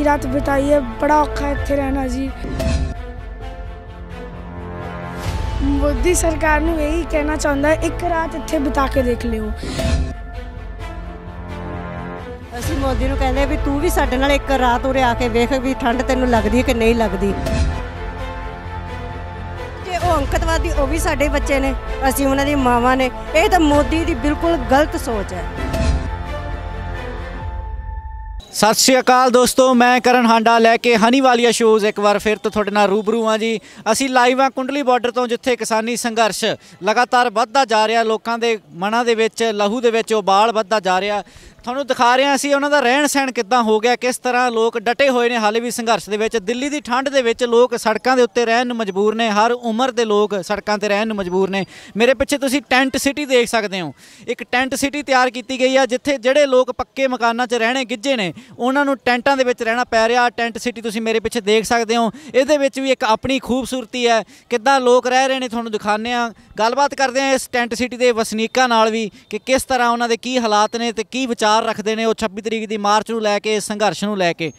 ਅੱਧੀ ਰਾਤ ਬਿਤਾਈ ਹੈ ਬੜਾ ਔਖਾ ਇੱਥੇ ਰਹਿਣਾ ਜੀ ਮੋਦੀ ਸਰਕਾਰ ਨੂੰ ਇਹੀ ਕਹਿਣਾ ਚਾਹੁੰਦਾ ਇੱਕ ਰਾਤ ਇੱਥੇ ਬਿਤਾ ਕੇ ਦੇਖ ਲਿਓ ਅਸੀਂ ਮੋਦੀ ਨੂੰ ਕਹਿੰਦੇ ਵੀ ਤੂੰ ਵੀ ਸਾਡੇ ਨਾਲ ਇੱਕ ਰਾਤ ਉਰੇ ਆ ਕੇ ਵੇਖ ਵੀ ਠੰਡ ਤੈਨੂੰ ਲੱਗਦੀ ਹੈ ਕਿ ਨਹੀਂ ਲੱਗਦੀ ਤੇ ਉਹ ਅੰਕਤਵਾਦੀ ਉਹ ਵੀ ਸਾਡੇ ਬੱਚੇ ਨੇ ਅਸੀਂ ਉਹਨਾਂ ਦੀ ਮਾਵਾਂ ਨੇ ਇਹ ਤਾਂ ਮੋਦੀ ਦੀ ਬਿਲਕੁਲ ਗਲਤ ਸੋਚ ਹੈ ਸਤਿ ਸ਼੍ਰੀ ਅਕਾਲ ਦੋਸਤੋ ਮੈਂ ਕਰਨ ਹਾਂਡਾ ਲੈ ਕੇ ਹਨੀ ਵਾਲੀਆ ਸ਼ੋਜ਼ ਇੱਕ ਵਾਰ ਫਿਰ ਤੋਂ ਤੁਹਾਡੇ ਨਾਲ ਰੂਬਰੂ ਆ ਜੀ ਅਸੀਂ ਲਾਈਵ ਆ ਕੁੰਡਲੀ ਬਾਰਡਰ ਤੋਂ ਜਿੱਥੇ ਕਿਸਾਨੀ ਸੰਘਰਸ਼ ਲਗਾਤਾਰ ਵੱਧਦਾ ਜਾ ਰਿਹਾ ਲੋਕਾਂ ਦੇ ਮਨਾਂ ਦੇ ਵਿੱਚ ਲਹੂ ਦੇ ਵਿੱਚ ਉਬਾਲ ਵੱਧਦਾ ਜਾ ਰਿਹਾ ਤੁਹਾਨੂੰ ਦਿਖਾ ਰਹੇ ਹਾਂ ਅਸੀਂ ਉਹਨਾਂ ਦਾ ਰਹਿਣ ਸਹਿਣ ਕਿੱਦਾਂ ਹੋ ਗਿਆ ਕਿਸ ਤਰ੍ਹਾਂ ਲੋਕ ਡਟੇ ਹੋਏ ਨੇ ਹਾਲੇ ਵੀ ਸੰਘਰਸ਼ ਦੇ ਵਿੱਚ ਦਿੱਲੀ ਦੀ ਠੰਡ ਦੇ ਵਿੱਚ ਲੋਕ ਸੜਕਾਂ ਦੇ ਉੱਤੇ ਰਹਿਣ ਨੂੰ ਮਜਬੂਰ ਨੇ ਹਰ ਉਮਰ ਦੇ ਲੋਕ ਸੜਕਾਂ ਤੇ ਰਹਿਣ ਨੂੰ ਮਜਬੂਰ ਨੇ ਮੇਰੇ ਪਿੱਛੇ ਤੁਸੀਂ ਟੈਂਟ ਸਿਟੀ ਦੇਖ ਸਕਦੇ ਹੋ ਇੱਕ ਟੈਂਟ ਸਿਟੀ ਤਿਆਰ ਕੀਤੀ ਗਈ ਆ ਜਿੱਥੇ ਜਿਹੜੇ ਲੋਕ ਪੱਕੇ ਮਕਾਨਾਂ 'ਚ ਰਹਿਣੇ ਗਿੱਜੇ ਨੇ ਉਹਨਾਂ ਨੂੰ ਟੈਂਟਾਂ ਦੇ ਵਿੱਚ ਰਹਿਣਾ ਪੈ ਰਿਹਾ ਟੈਂਟ ਸਿਟੀ ਤੁਸੀਂ ਮੇਰੇ ਪਿੱਛੇ ਦੇਖ ਸਕਦੇ ਹੋ ਇਹਦੇ ਵਿੱਚ ਵੀ ਇੱਕ ਆਪਣੀ ਖੂਬਸੂਰਤੀ ਹੈ ਕਿੱਦਾਂ ਲੋਕ ਰਹਿ ਰਹੇ ਨੇ ਤੁਹਾਨੂੰ ਦਿਖਾਣੇ ਆ ਗੱਲਬਾਤ ਕਰਦੇ ਆ ਇਸ ਟੈਂਟ ਸਿਟੀ ਦੇ ਵਸਨੀਕਾਂ ਨਾਲ ਵੀ ਕਿ ਕਿਸ ਤਰ੍ਹਾਂ ਉਹਨਾਂ ਦੇ ਕੀ ਹਾਲਾਤ ਨੇ ਤੇ ਕੀ ਵਿਚਾਰ ਰੱਖਦੇ ਨੇ ਉਹ 26 ਤਰੀਕ ਦੀ ਮਾਰਚ ਨੂੰ ਲੈ ਕੇ ਇਸ ਸੰਘਰਸ਼ ਨੂੰ ਲੈ ਕੇ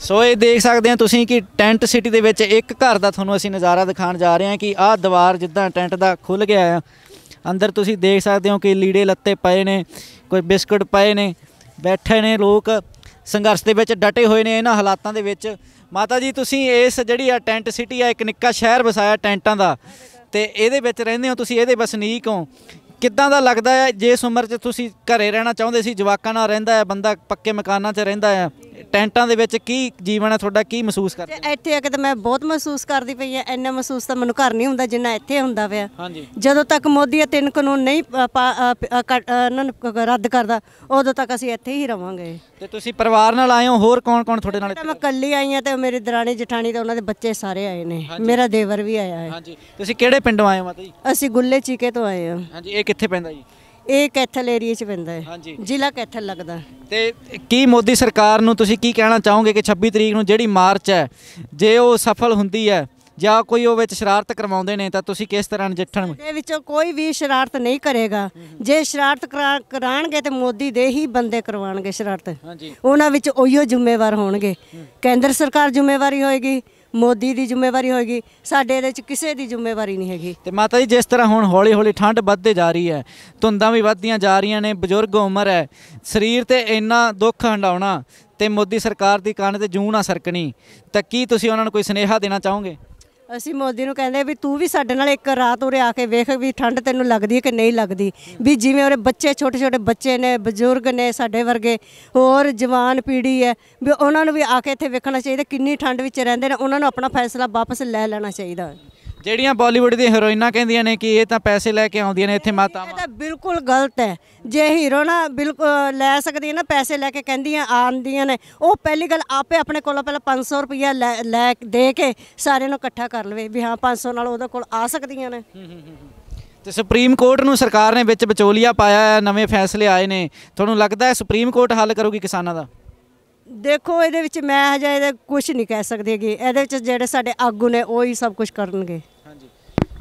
ਸੋ ਇਹ ਦੇਖ ਸਕਦੇ ਆ ਤੁਸੀਂ ਕਿ ਟੈਂਟ ਸਿਟੀ ਦੇ ਵਿੱਚ ਇੱਕ ਘਰ ਦਾ ਤੁਹਾਨੂੰ ਅਸੀਂ ਨਜ਼ਾਰਾ ਦਿਖਾਉਣ ਜਾ ਰਹੇ ਆ ਕਿ ਆਹ ਦੀਵਾਰ ਜਿੱਦਾਂ ਟੈਂਟ ਦਾ ਖੁੱਲ ਗਿਆ ਆ ਅੰਦਰ ਤੁਸੀਂ ਦੇਖ ਸਕਦੇ ਹੋ ਕਿ ਲੀੜੇ ਲੱਤੇ ਪਏ ਨੇ ਕੋਈ ਬਿਸਕਟ ਪਏ ਨੇ ਬੈਠੇ ਨੇ ਲੋਕ ਸੰਘਰਸ਼ ਦੇ ਵਿੱਚ ਡਟੇ ਹੋਏ ਨੇ ਇਹਨਾਂ ਹਾਲਾਤਾਂ ਦੇ ਵਿੱਚ ਮਾਤਾ ਜੀ ਤੁਸੀਂ ਇਸ ਜਿਹੜੀ ਆ ਟੈਂਟ ਸਿਟੀ ਆ ਇੱਕ ਨਿੱਕਾ ਸ਼ਹਿਰ ਵਸਾਇਆ ਟੈਂਟਾਂ ਦਾ ਤੇ ਇਹਦੇ ਵਿੱਚ ਰਹਿੰਦੇ ਹੋ ਤੁਸੀਂ ਇਹਦੇ ਵਸਨੀਕ ਹੋ ਕਿੱਦਾਂ ਦਾ ਲੱਗਦਾ ਹੈ ਜੇ ਇਸ ਉਮਰ 'ਚ ਤੁਸੀਂ ਘਰੇ ਰਹਿਣਾ ਚਾਹੁੰਦੇ ਸੀ ਜਵਾਕਾਂ ਨਾਲ ਰਹਿੰਦਾ ਹੈ ਬੰਦਾ ਪੱਕੇ ਮਕਾਨਾਂ 'ਚ ਰਹਿੰਦਾ ਹੈ ਟੈਂਟਾਂ ਦੇ ਵਿੱਚ ਕੀ ਜੀਵਨ ਹੈ ਤੁਹਾਡਾ ਕੀ ਮਹਿਸੂਸ ਕਰਦੇ ਹੋ ਇੱਥੇ ਆ ਕੇ ਤਾਂ ਮੈਂ ਬਹੁਤ ਮਹਿਸੂਸ ਕਰਦੀ ਪਈ ਐ ਇੰਨਾ ਮਹਿਸੂਸ ਤਾਂ ਮੈਨੂੰ ਘਰ ਨਹੀਂ ਹੁੰਦਾ ਜਿੰਨਾ ਇੱਥੇ ਹੁੰਦਾ ਪਿਆ ਹਾਂਜੀ ਜਦੋਂ ਤੱਕ ਮੋਦੀ ਇਹ ਤਿੰਨ ਕਾਨੂੰਨ ਨਹੀਂ ਉਹਨਾਂ ਨੂੰ ਰੱਦ ਕਰਦਾ ਉਦੋਂ ਤੱਕ ਅਸੀਂ ਇੱਥੇ ਹੀ ਰਵਾਂਗੇ ਤੇ ਤੁਸੀਂ ਪਰਿਵਾਰ ਨਾਲ ਆਏ ਹੋ ਹੋਰ ਕੌਣ ਕੌਣ ਤੁਹਾਡੇ ਨਾਲ ਮੈਂ ਇਕੱਲੀ ਆਈ ਆ ਤੇ ਮੇਰੇ ਦਰਾਣੀ ਜਠਾਣੀ ਤੇ ਉਹਨਾਂ ਦੇ ਬੱਚੇ ਸਾਰੇ ਆਏ ਨੇ ਮੇਰਾ ਦੇਵਰ ਵੀ ਆਇਆ ਹੈ ਹਾਂਜੀ ਤੁਸੀਂ ਕਿਹੜੇ ਪਿੰਡੋਂ ਆਏ ਹੋ ਮਾਤਾ ਜੀ ਅਸੀਂ ਗੁੱਲੇ ਚੀਕੇ ਤੋਂ ਆਏ ਹਾਂ ਹਾਂਜੀ ਇਹ ਕਿੱਥੇ ਪੈਂਦਾ ਜੀ ਇਹ ਕੈਥਲ ਏਰੀਆ 'ਚ ਪੈਂਦਾ ਹੈ ਜ਼ਿਲ੍ਹਾ ਕੈਥਲ ਲੱਗਦਾ ਤੇ ਕੀ ਮੋਦੀ ਸਰਕਾਰ ਨੂੰ ਤੁਸੀਂ ਕੀ ਕਹਿਣਾ ਚਾਹੋਗੇ ਕਿ 26 ਤਰੀਕ ਨੂੰ ਜਿਹੜੀ ਮਾਰਚ ਹੈ ਜੇ ਉਹ ਸਫਲ ਹੁੰਦੀ ਹੈ ਜਾਂ ਕੋਈ ਉਹ ਵਿੱਚ ਸ਼ਰਾਰਤ ਕਰਵਾਉਂਦੇ ਨੇ ਤਾਂ ਤੁਸੀਂ ਕਿਸ ਤਰ੍ਹਾਂ ਨਜਿੱਠਣ ਦੇ ਵਿੱਚੋਂ ਕੋਈ ਵੀ ਸ਼ਰਾਰਤ ਨਹੀਂ ਕਰੇਗਾ ਜੇ ਸ਼ਰਾਰਤ ਕਰਾਣਗੇ ਤੇ ਮੋਦੀ ਦੇ ਹੀ ਬੰਦੇ ਕਰਵਾਣਗੇ ਸ਼ਰਾਰਤ ਉਹਨਾਂ ਵਿੱਚ ਉਹੀਓ ਜ਼ਿੰਮੇਵਾਰ ਹੋਣਗੇ ਕੇਂਦਰ ਸਰਕਾਰ ਜ਼ਿੰਮੇਵਾਰੀ ਹੋਏਗੀ ਮੋਦੀ ਦੀ ਜ਼ਿੰਮੇਵਾਰੀ ਹੋਏਗੀ ਸਾਡੇ ਇਹਦੇ 'ਚ ਕਿਸੇ ਦੀ ਜ਼ਿੰਮੇਵਾਰੀ ਨਹੀਂ ਹੈਗੀ ਤੇ ਮਾਤਾ ਜੀ ਜਿਸ ਤਰ੍ਹਾਂ ਹੁਣ ਹੌਲੀ ਹੌਲੀ ਠੰਡ ਵੱਧਦੇ ਜਾ ਰਹੀ ਹੈ ਧੁੰਦਾਂ ਵੀ ਵੱਧਦੀਆਂ ਜਾ ਰਹੀਆਂ ਨੇ ਬਜ਼ੁਰਗ ਉਮਰ ਹੈ ਸਰੀਰ ਤੇ ਇੰਨਾ ਦੁੱਖ ਹੰਡਾਉਣਾ ਤੇ ਮੋਦੀ ਸਰਕਾਰ ਦੀ ਕੰਨ ਤੇ ਜੂਨ ਆ ਸਰਕਣੀ ਤਾਂ ਕੀ ਤੁਸੀਂ ਉਹਨਾਂ ਨੂੰ ਕੋਈ ਸਨੇਹਾ ਦੇਣਾ ਚਾਹੋਗੇ ਅਸੀਂ ਮੋਦੀ ਨੂੰ ਕਹਿੰਦੇ ਵੀ ਤੂੰ ਵੀ ਸਾਡੇ ਨਾਲ ਇੱਕ ਰਾਤ ਉਰੇ ਆ ਕੇ ਵੇਖ ਵੀ ਠੰਡ ਤੈਨੂੰ ਲੱਗਦੀ ਹੈ ਕਿ ਨਹੀਂ ਲੱਗਦੀ ਵੀ ਜਿਵੇਂ ਉਰੇ ਬੱਚੇ ਛੋਟੇ ਛੋਟੇ ਬੱਚੇ ਨੇ ਬਜ਼ੁਰਗ ਨੇ ਸਾਡੇ ਵਰਗੇ ਹੋਰ ਜਵਾਨ ਪੀੜੀ ਹੈ ਵੀ ਉਹਨਾਂ ਨੂੰ ਵੀ ਆ ਕੇ ਇੱਥੇ ਵੇਖਣਾ ਚਾਹੀਦਾ ਕਿੰਨੀ ਠੰਡ ਵਿੱਚ ਰਹਿੰਦੇ ਨੇ ਉਹਨਾਂ ਨੂੰ ਆਪਣਾ ਫੈਸਲਾ ਵਾਪਸ ਲੈ ਲੈਣਾ ਚਾਹੀਦਾ ਜਿਹੜੀਆਂ ਬਾਲੀਵੁੱਡ ਦੀਆਂ ਹੀਰੋਇਨਾਂ ਕਹਿੰਦੀਆਂ ਨੇ ਕਿ ਇਹ ਤਾਂ ਪੈਸੇ ਲੈ ਕੇ ਆਉਂਦੀਆਂ ਨੇ ਇੱਥੇ ਇਹ ਤਾਂ ਬਿਲਕੁਲ ਗਲਤ ਹੈ ਜੇ ਹੀਰੋ ਨਾ ਬਿਲਕੁਲ ਲੈ ਸਕਦੀ ਹੈ ਨਾ ਪੈਸੇ ਲੈ ਕੇ ਕਹਿੰਦੀਆਂ ਆਉਂਦੀਆਂ ਨੇ ਉਹ ਪਹਿਲੀ ਗੱਲ ਆਪੇ ਆਪਣੇ ਕੋਲੋਂ ਪਹਿਲਾਂ 500 ਰੁਪਇਆ ਲੈ ਦੇ ਕੇ ਸਾਰਿਆਂ ਨੂੰ ਇਕੱਠਾ ਕਰ ਲਵੇ ਵੀ ਹਾਂ 500 ਨਾਲ ਉਹਦੇ ਕੋਲ ਆ ਸਕਦੀਆਂ ਨੇ ਤੇ ਸੁਪਰੀਮ ਕੋਰਟ ਨੂੰ ਸਰਕਾਰ ਨੇ ਵਿੱਚ ਵਿਚੋਲੀਆ ਪਾਇਆ ਹੈ ਨਵੇਂ ਫੈਸਲੇ ਆਏ ਨੇ ਤੁਹਾਨੂੰ ਲੱਗਦਾ ਹੈ ਸੁਪਰੀਮ ਕੋਰਟ ਹੱਲ ਕਰੂਗੀ ਕਿਸਾਨਾਂ ਦਾ ਦੇਖੋ ਇਹਦੇ ਵਿੱਚ ਮੈਂ ਹਜੇ ਇਹਦੇ ਕੁਝ ਨਹੀਂ ਕਹਿ ਸਕਦੀ ਕਿ ਇਹਦੇ ਵਿੱਚ ਜਿਹੜੇ ਸਾਡੇ ਆਗੂ ਨੇ ਉਹ ਹੀ ਸਭ ਕੁਝ ਕਰਨਗੇ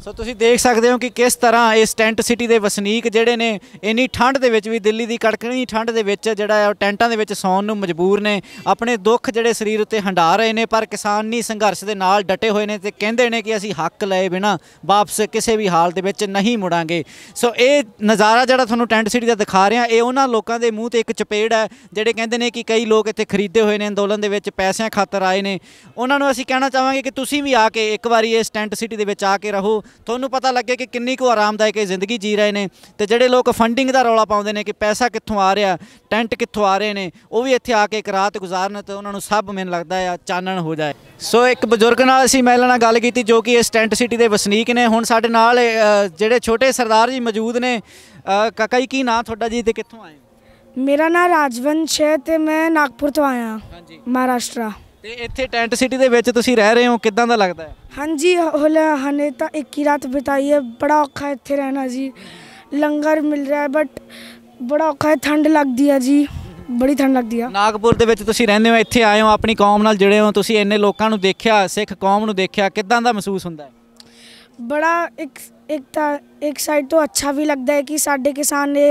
ਸੋ ਤੁਸੀਂ ਦੇਖ ਸਕਦੇ ਹੋ ਕਿ ਕਿਸ ਤਰ੍ਹਾਂ ਇਸ ਟੈਂਟ ਸਿਟੀ ਦੇ ਵਸਨੀਕ ਜਿਹੜੇ ਨੇ ਇੰਨੀ ਠੰਡ ਦੇ ਵਿੱਚ ਵੀ ਦਿੱਲੀ ਦੀ ਕੜਕਣੀ ਠੰਡ ਦੇ ਵਿੱਚ ਜਿਹੜਾ ਹੈ ਉਹ ਟੈਂਟਾਂ ਦੇ ਵਿੱਚ ਸੌਣ ਨੂੰ ਮਜਬੂਰ ਨੇ ਆਪਣੇ ਦੁੱਖ ਜਿਹੜੇ ਸਰੀਰ ਉੱਤੇ ਹੰਡਾ ਰਹੇ ਨੇ ਪਰ ਨਹੀਂ ਸੰਘਰਸ਼ ਦੇ ਨਾਲ ਡਟੇ ਹੋਏ ਨੇ ਤੇ ਕਹਿੰਦੇ ਨੇ ਕਿ ਅਸੀਂ ਹੱਕ ਲਏ ਬਿਨਾ ਵਾਪਸ ਕਿਸੇ ਵੀ ਹਾਲਤ ਵਿੱਚ ਨਹੀਂ ਮੁੜਾਂਗੇ ਸੋ ਇਹ ਨਜ਼ਾਰਾ ਜਿਹੜਾ ਤੁਹਾਨੂੰ ਟੈਂਟ ਸਿਟੀ ਦਾ ਦਿਖਾ ਰਿਹਾ ਇਹ ਉਹਨਾਂ ਲੋਕਾਂ ਦੇ ਮੂੰਹ ਤੇ ਇੱਕ ਚਪੇੜ ਹੈ ਜਿਹੜੇ ਕਹਿੰਦੇ ਨੇ ਕਿ ਕਈ ਲੋਕ ਇੱਥੇ ਖਰੀਦੇ ਹੋਏ ਨੇ ਅੰਦੋਲਨ ਦੇ ਵਿੱਚ ਪੈਸਿਆਂ ਖਾਤਰ ਆਏ ਨੇ ਉਹਨਾਂ ਨੂੰ ਅਸੀਂ ਕਹਿਣਾ ਚਾਹਾਂਗੇ ਕਿ ਤੁਸੀਂ ਵੀ ਆ ਕੇ ਇੱਕ ਵਾਰੀ ਇਸ ਟੈਂਟ ਸਿਟੀ ਦੇ ਵਿੱਚ ਆ ਕੇ ਰਹੋ ਤੁਹਾਨੂੰ ਪਤਾ ਲੱਗੇ ਕਿ ਕਿੰਨੀ ਕੁ ਆਰਾਮਦਾਇਕ ਜ਼ਿੰਦਗੀ ਜੀ ਰਹੇ ਨੇ ਤੇ ਜਿਹੜੇ ਲੋਕ ਫੰਡਿੰਗ ਦਾ ਰੌਲਾ ਪਾਉਂਦੇ ਨੇ ਕਿ ਪੈਸਾ ਕਿੱਥੋਂ ਆ ਰਿਹਾ ਟੈਂਟ ਕਿੱਥੋਂ ਆ ਰਹੇ ਨੇ ਉਹ ਵੀ ਇੱਥੇ ਆ ਕੇ ਇੱਕ ਰਾਤ ਗੁਜ਼ਾਰਨ ਤੇ ਉਹਨਾਂ ਨੂੰ ਸਭ ਮੈਨ ਲੱਗਦਾ ਆ ਚਾਨਣ ਹੋ ਜਾਏ ਸੋ ਇੱਕ ਬਜ਼ੁਰਗ ਨਾਲ ਅਸੀਂ ਮਹਿਲਾ ਨਾਲ ਗੱਲ ਕੀਤੀ ਜੋ ਕਿ ਇਸ ਟੈਂਟ ਸਿਟੀ ਦੇ ਵਸਨੀਕ ਨੇ ਹੁਣ ਸਾਡੇ ਨਾਲ ਜਿਹੜੇ ਛੋਟੇ ਸਰਦਾਰ ਜੀ ਮੌਜੂਦ ਨੇ ਕਾਕਾ ਜੀ ਕੀ ਨਾਂ ਤੁਹਾਡਾ ਜੀ ਤੇ ਕਿੱਥੋਂ ਆਏ ਮੇਰਾ ਨਾਮ ਰਾਜਵੰਸ਼ ਹੈ ਤੇ ਮੈਂ ਨਾਗਪੁਰ ਤੋਂ ਆਇਆ ਹਾਂਜੀ ਮਹਾਰਾਸ਼ਟਰ ਤੇ ਇੱਥੇ ਟੈਂਟ ਸਿਟੀ ਦੇ ਵਿੱਚ ਤੁਸੀਂ ਰਹਿ ਰਹੇ ਹੋ ਕਿੱਦਾਂ ਦਾ ਲੱਗਦਾ ਹੈ ਹਾਂਜੀ ਹੋਲਾ ਹਨੇ ਤਾਂ ਇੱਕ ਹੀ ਰਾਤ ਬਿਤਾਈ ਹੈ ਬੜਾ ਔਖਾ ਇੱਥੇ ਰਹਿਣਾ ਜੀ ਲੰਗਰ ਮਿਲ ਰਿਹਾ ਹੈ ਬਟ ਬੜਾ ਔਖਾ ਹੈ ਠੰਡ ਲੱਗਦੀ ਹੈ ਜੀ ਬੜੀ ਠੰਡ ਲੱਗਦੀ ਆ ਨਾਗਪੁਰ ਦੇ ਵਿੱਚ ਤੁਸੀਂ ਰਹਿੰਦੇ ਹੋ ਇੱਥੇ ਆਏ ਹੋ ਆਪਣੀ ਕੌਮ ਨਾਲ ਜੁੜੇ ਹੋ ਤੁਸੀਂ ਇੰਨੇ ਲੋਕਾਂ ਨੂੰ ਦੇਖਿਆ ਸਿੱਖ ਕੌਮ ਨੂੰ ਦੇਖਿਆ ਕਿੱਦਾਂ ਦਾ ਮਹਿਸੂਸ ਹੁੰਦਾ ਹੈ ਬੜਾ ਇੱਕ ਇੱਕ ਤਾਂ ਇੱਕ ਸਾਈਡ ਤੋਂ ਅੱਛਾ ਵੀ ਲੱਗਦਾ ਹੈ ਕਿ ਸਾਡੇ ਕਿਸਾਨ ਨੇ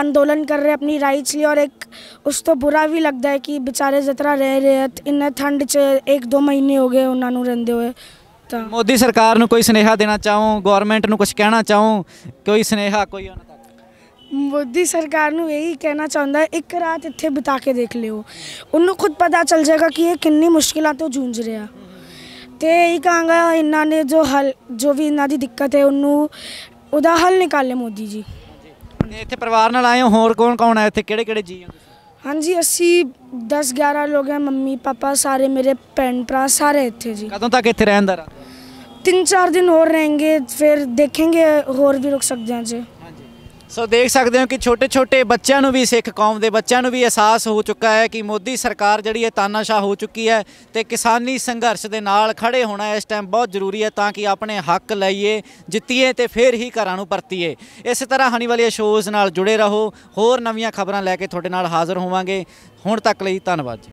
ਅੰਦੋਲਨ ਕਰ ਰਹੇ ਆਪਣੀ ਰਾਈਟਸ ਲਈ ਔਰ ਇੱਕ ਉਸ ਤੋਂ ਬੁਰਾ ਵੀ ਲੱਗਦਾ ਹੈ ਕਿ ਵਿਚਾਰੇ ਜਤਰਾ ਰਹਿ ਰਹੇ ਹਨ ਇੰਨੇ ਠੰਡ 'ਚ ਇੱਕ ਦੋ ਮਹੀਨੇ ਹੋ ਗਏ ਉਹਨਾਂ ਨੂੰ ਰਹਿੰਦੇ ਹੋਏ ਤਾਂ ਮੋਦੀ ਸਰਕਾਰ ਨੂੰ ਕੋਈ ਸਨੇਹਾ ਦੇਣਾ ਚਾਹੂੰ ਗਵਰਨਮੈਂਟ ਨੂੰ ਕੁਝ ਕਹਿਣਾ ਚਾਹੂੰ ਕੋਈ ਸਨੇਹਾ ਕੋਈ ਉਹਨਾਂ ਤੱਕ ਮੋਦੀ ਸਰਕਾਰ ਨੂੰ ਇਹੀ ਕਹਿਣਾ ਚਾਹੁੰਦਾ ਇੱਕ ਰਾਤ ਇੱਥੇ ਬਿਤਾ ਕੇ ਦੇਖ ਲਿਓ ਉਹਨੂੰ ਖੁਦ ਪਤਾ ਚੱਲ ਜਾਏਗਾ ਕਿ ਇਹ ਕਿੰਨੀ ਮੁਸ਼ਕਿਲਾਂ ਤੋਂ ਜੂਝ ਰਿਹਾ ਤੇ ਇਹ ਕਹਾਂਗਾ ਇਹਨਾਂ ਨੇ ਜੋ ਹਲ ਜੋ ਵੀ ਇਹਨਾਂ ਦੀ ਦਿੱਕਤ ਹੈ ਉਹਨੂੰ ਉਹਦਾ ਹੱਲ ਨਿਕਾਲੇ ਮੋਦੀ ਜੀ ਇੱਥੇ ਪਰਿਵਾਰ ਨਾਲ ਆਏ ਹੋ ਹੋਰ ਕੌਣ ਕੌਣ ਹੈ ਇੱਥੇ ਕਿਹੜੇ ਕਿਹੜੇ ਜੀ ਹਾਂਜੀ ਅਸੀਂ 10 11 ਲੋਕ ਹੈ ਮੰਮੀ ਪਾਪਾ ਸਾਰੇ ਮੇਰੇ ਭੈਣ ਭਰਾ ਸਾਰੇ ਇੱਥੇ ਜੀ ਕਦੋਂ ਤੱਕ ਇੱਥੇ ਰਹਿਣ ਦਾ ਤਿੰਨ ਚਾਰ ਦਿਨ ਹੋਰ ਰਹਿਣਗੇ ਫਿਰ ਦੇਖਾਂਗੇ ਹੋਰ ਵੀ ਰੁਕ ਸਕਦੇ ਹਾਂ ਜੀ ਸੋ ਦੇਖ ਸਕਦੇ ਹੋ ਕਿ ਛੋਟੇ-ਛੋਟੇ ਬੱਚਿਆਂ ਨੂੰ ਵੀ ਸਿੱਖ ਕੌਮ ਦੇ ਬੱਚਿਆਂ ਨੂੰ ਵੀ ਅਹਿਸਾਸ ਹੋ ਚੁੱਕਾ ਹੈ ਕਿ ਮੋਦੀ ਸਰਕਾਰ ਜਿਹੜੀ ਹੈ ਤਾਨਾਸ਼ਾਹ ਹੋ ਚੁੱਕੀ ਹੈ ਤੇ ਕਿਸਾਨੀ ਸੰਘਰਸ਼ ਦੇ ਨਾਲ ਖੜੇ ਹੋਣਾ ਇਸ ਟਾਈਮ ਬਹੁਤ ਜ਼ਰੂਰੀ ਹੈ ਤਾਂ ਕਿ ਆਪਣੇ ਹੱਕ ਲਈਏ ਜਿੱਤੀਏ ਤੇ ਫਿਰ ਹੀ ਘਰਾਂ ਨੂੰ ਪਰਤੀਏ ਇਸੇ ਤਰ੍ਹਾਂ ਹਣੀ ਵਾਲੀ ਸ਼ੋਜ਼ ਨਾਲ ਜੁੜੇ ਰਹੋ ਹੋਰ ਨਵੀਆਂ ਖਬਰਾਂ ਲੈ ਕੇ ਤੁਹਾਡੇ ਨਾਲ ਹਾਜ਼ਰ ਹੋਵਾਂਗੇ ਹੁਣ ਤੱਕ ਲਈ ਧੰਨਵਾਦ